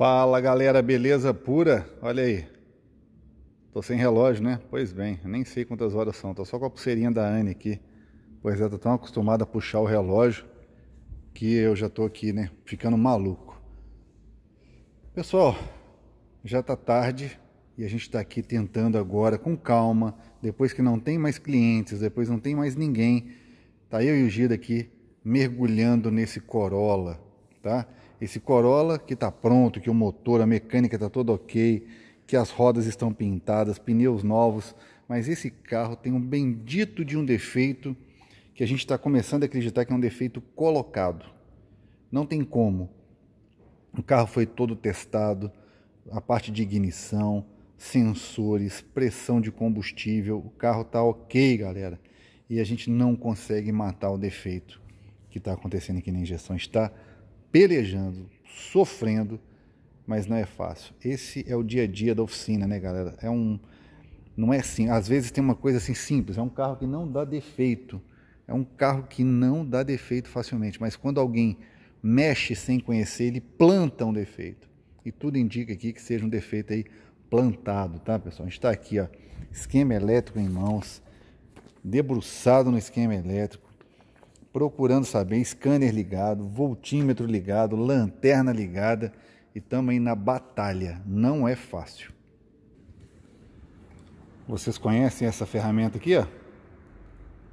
Fala galera, beleza pura? Olha aí. Tô sem relógio, né? Pois bem, nem sei quantas horas são. Tô só com a pulseirinha da Anne aqui. Pois é, tô tão acostumado a puxar o relógio que eu já tô aqui, né? Ficando maluco. Pessoal, já tá tarde e a gente tá aqui tentando agora com calma, depois que não tem mais clientes, depois não tem mais ninguém. Tá eu e o Gida aqui mergulhando nesse Corolla tá? Esse Corolla que está pronto, que o motor, a mecânica está toda ok, que as rodas estão pintadas, pneus novos, mas esse carro tem um bendito de um defeito que a gente está começando a acreditar que é um defeito colocado. Não tem como. O carro foi todo testado, a parte de ignição, sensores, pressão de combustível, o carro está ok, galera. E a gente não consegue matar o defeito que está acontecendo aqui na injeção. Está pelejando, sofrendo, mas não é fácil. Esse é o dia a dia da oficina, né, galera? É um não é assim, às vezes tem uma coisa assim simples, é um carro que não dá defeito. É um carro que não dá defeito facilmente, mas quando alguém mexe sem conhecer, ele planta um defeito. E tudo indica aqui que seja um defeito aí plantado, tá, pessoal? A gente está aqui, ó, esquema elétrico em mãos, debruçado no esquema elétrico, procurando saber, scanner ligado, voltímetro ligado, lanterna ligada e também na batalha. Não é fácil. Vocês conhecem essa ferramenta aqui, ó?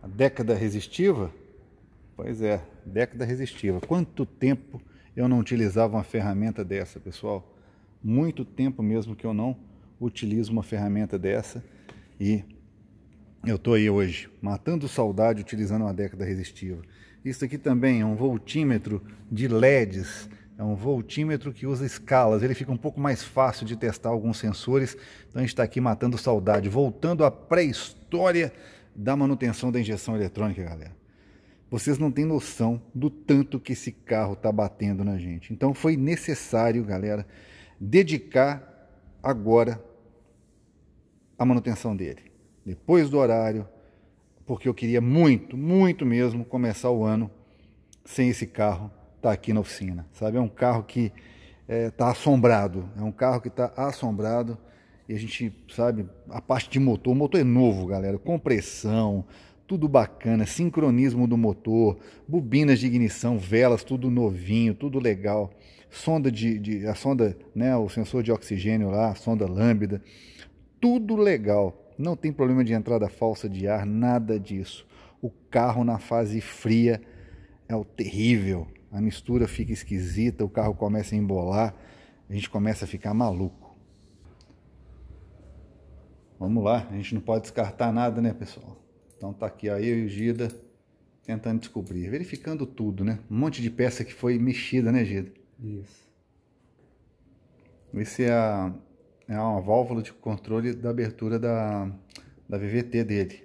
A década resistiva? Pois é, década resistiva. Quanto tempo eu não utilizava uma ferramenta dessa, pessoal? Muito tempo mesmo que eu não utilizo uma ferramenta dessa e eu estou aí hoje, matando saudade utilizando uma década resistiva. Isso aqui também é um voltímetro de LEDs, é um voltímetro que usa escalas, ele fica um pouco mais fácil de testar alguns sensores, então a gente está aqui matando saudade, voltando à pré-história da manutenção da injeção eletrônica, galera. Vocês não têm noção do tanto que esse carro está batendo na gente. Então foi necessário, galera, dedicar agora a manutenção dele depois do horário, porque eu queria muito, muito mesmo começar o ano sem esse carro estar tá aqui na oficina, sabe? É um carro que está eh, é, assombrado, é um carro que está assombrado e a gente sabe a parte de motor, o motor é novo, galera, compressão, tudo bacana, sincronismo do motor, bobinas de ignição, velas, tudo novinho, tudo legal, sonda de, de a sonda, né, o sensor de oxigênio lá, sonda lambda, tudo legal. Não tem problema de entrada falsa de ar, nada disso. O carro na fase fria é o terrível. A mistura fica esquisita, o carro começa a embolar, a gente começa a ficar maluco. Vamos lá, a gente não pode descartar nada, né, pessoal? Então tá aqui aí eu e o Gida tentando descobrir, verificando tudo, né? Um monte de peça que foi mexida, né, Gida? Isso. Esse é a é uma válvula de controle da abertura da, da VVT dele.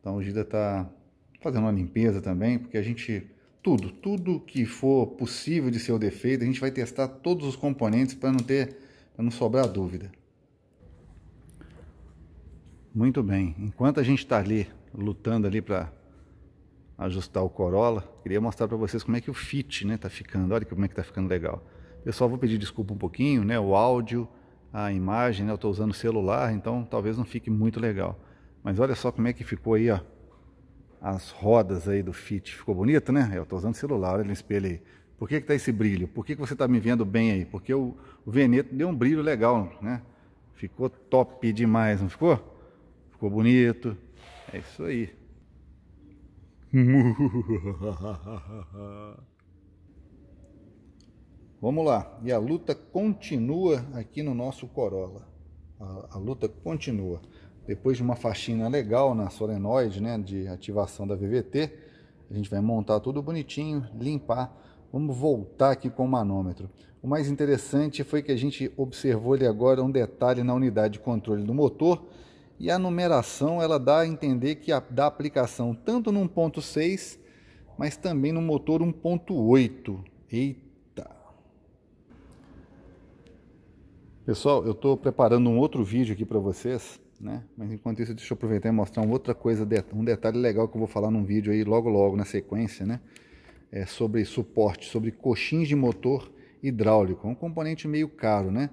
Então o Gida está fazendo uma limpeza também, porque a gente, tudo, tudo que for possível de ser o defeito, a gente vai testar todos os componentes para não ter, para não sobrar dúvida. Muito bem, enquanto a gente está ali, lutando ali para ajustar o Corolla, queria mostrar para vocês como é que o fit né, tá ficando, olha como é que está ficando legal. Pessoal, vou pedir desculpa um pouquinho, né, o áudio a imagem, né? eu estou usando celular, então talvez não fique muito legal. Mas olha só como é que ficou aí, ó, as rodas aí do Fit. Ficou bonito, né? Eu estou usando celular, olha no espelho aí. Por que está esse brilho? Por que, que você está me vendo bem aí? Porque o, o Veneto deu um brilho legal, né? Ficou top demais, não ficou? Ficou bonito. É isso aí. Vamos lá. E a luta continua aqui no nosso Corolla. A, a luta continua. Depois de uma faxina legal na solenoide, né, de ativação da VVT, a gente vai montar tudo bonitinho, limpar. Vamos voltar aqui com o manômetro. O mais interessante foi que a gente observou ali agora um detalhe na unidade de controle do motor e a numeração ela dá a entender que a, dá aplicação tanto no 1.6, mas também no motor 1.8. Eita! Pessoal, eu estou preparando um outro vídeo aqui para vocês, né? Mas enquanto isso, deixa eu aproveitar e mostrar uma outra coisa, um detalhe legal que eu vou falar num vídeo aí logo logo na sequência, né? É sobre suporte, sobre coxins de motor hidráulico, é um componente meio caro, né?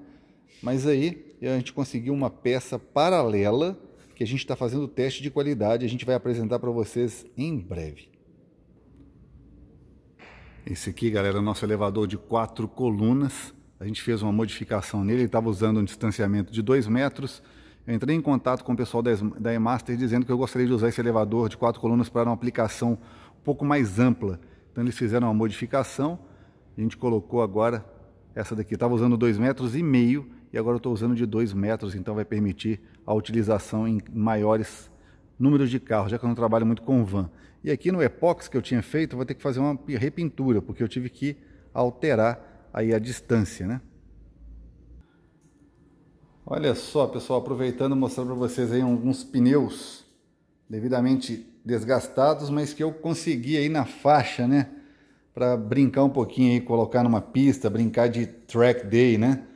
Mas aí a gente conseguiu uma peça paralela que a gente está fazendo teste de qualidade, e a gente vai apresentar para vocês em breve. Esse aqui, galera, é o nosso elevador de quatro colunas a gente fez uma modificação nele, ele estava usando um distanciamento de 2 metros. Eu entrei em contato com o pessoal da Emaster dizendo que eu gostaria de usar esse elevador de quatro colunas para uma aplicação um pouco mais ampla. Então eles fizeram uma modificação, a gente colocou agora essa daqui. Estava usando 2 metros e meio e agora estou usando de 2 metros, então vai permitir a utilização em maiores números de carros, já que eu não trabalho muito com van. E aqui no epox que eu tinha feito, eu vou ter que fazer uma repintura, porque eu tive que alterar aí a distância, né? Olha só, pessoal, aproveitando mostrando para vocês aí alguns pneus devidamente desgastados, mas que eu consegui aí na faixa, né? Para brincar um pouquinho aí, colocar numa pista, brincar de track day, né?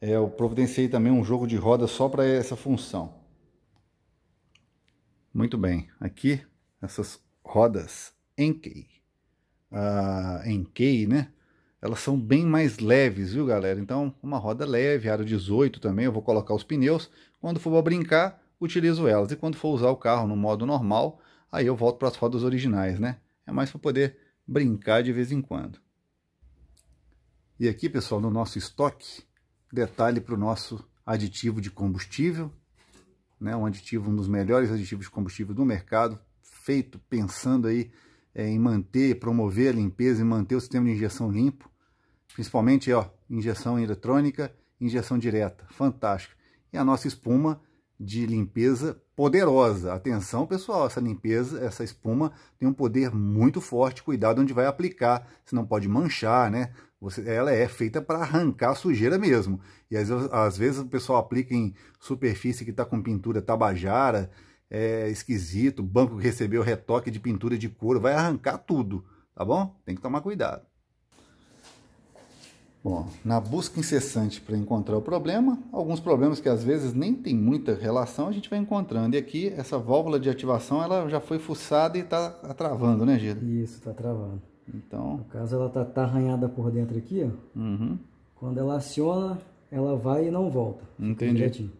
É, eu providenciei também um jogo de roda só para essa função. Muito bem, aqui essas rodas Enkei, ah, Enkei, né? elas são bem mais leves, viu galera? Então, uma roda leve, aro 18 também, eu vou colocar os pneus. Quando for brincar, utilizo elas. E quando for usar o carro no modo normal, aí eu volto para as rodas originais, né? É mais para poder brincar de vez em quando. E aqui, pessoal, no nosso estoque, detalhe para o nosso aditivo de combustível, né? Um aditivo, um dos melhores aditivos de combustível do mercado, feito pensando aí é, em manter, promover a limpeza e manter o sistema de injeção limpo, principalmente ó, injeção eletrônica, injeção direta, fantástico. E a nossa espuma de limpeza poderosa. Atenção, pessoal, essa limpeza, essa espuma tem um poder muito forte. Cuidado onde vai aplicar, você não pode manchar, né? Você, ela é feita para arrancar sujeira mesmo. E às, às, vezes o pessoal aplica em superfície que está com pintura tabajara, é, esquisito, banco que recebeu retoque de pintura de couro, vai arrancar tudo, tá bom? Tem que tomar cuidado. Bom, na busca incessante para encontrar o problema, alguns problemas que às vezes nem tem muita relação, a gente vai encontrando. E aqui, essa válvula de ativação, ela já foi fuçada e está tá travando, né, Giro? Isso, está travando. Então... No caso, ela está tá arranhada por dentro aqui, ó. Uhum. Quando ela aciona, ela vai e não volta. Entendi.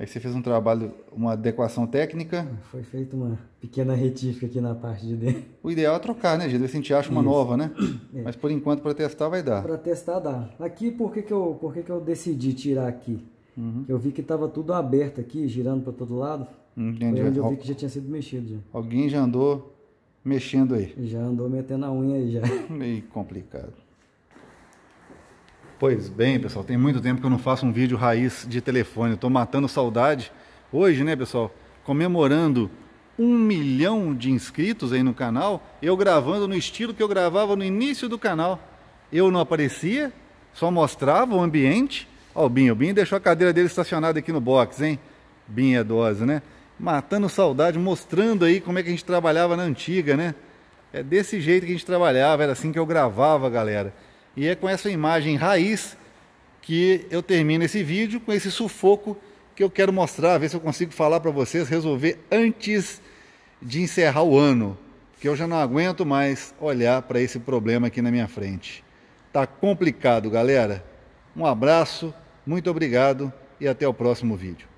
Aí você fez um trabalho, uma adequação técnica. Foi feita uma pequena retífica aqui na parte de dentro. O ideal é trocar, né, gente? Ver se a gente acha uma Isso. nova, né? É. Mas por enquanto para testar vai dar. Para testar dá. Aqui por que, que, eu, por que, que eu decidi tirar aqui? Uhum. Eu vi que estava tudo aberto aqui, girando para todo lado. Entendi. Foi onde eu vi que já tinha sido mexido. Já. Alguém já andou mexendo aí. Já andou metendo a unha aí já. Meio complicado. Pois bem, pessoal, tem muito tempo que eu não faço um vídeo raiz de telefone. Estou matando saudade. Hoje, né, pessoal, comemorando um milhão de inscritos aí no canal, eu gravando no estilo que eu gravava no início do canal. Eu não aparecia, só mostrava o ambiente. Ó, o Binho, o Binho deixou a cadeira dele estacionada aqui no box, hein? Binho é dose, né? Matando saudade, mostrando aí como é que a gente trabalhava na antiga, né? É desse jeito que a gente trabalhava, era assim que eu gravava, galera. E é com essa imagem raiz que eu termino esse vídeo, com esse sufoco que eu quero mostrar, ver se eu consigo falar para vocês, resolver antes de encerrar o ano, que eu já não aguento mais olhar para esse problema aqui na minha frente. Tá complicado, galera. Um abraço, muito obrigado e até o próximo vídeo.